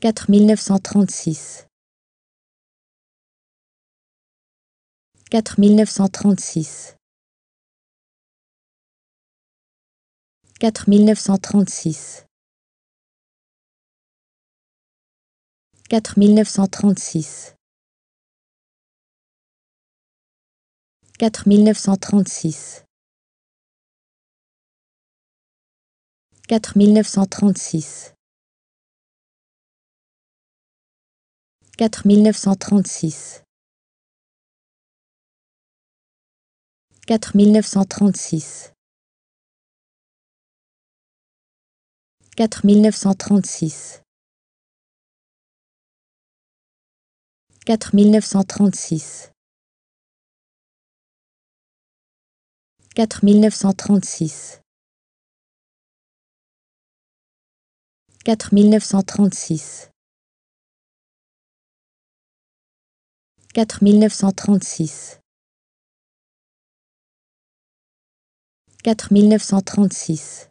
Quatre-mille-neuf-cent-trente-six quatre mille neuf cent trente-six Quatre-mille-neuf-cent-trente-six quatre mille neuf cent trente-six Quatre mille neuf cent trente-six. Quatre mille neuf cent trente-six.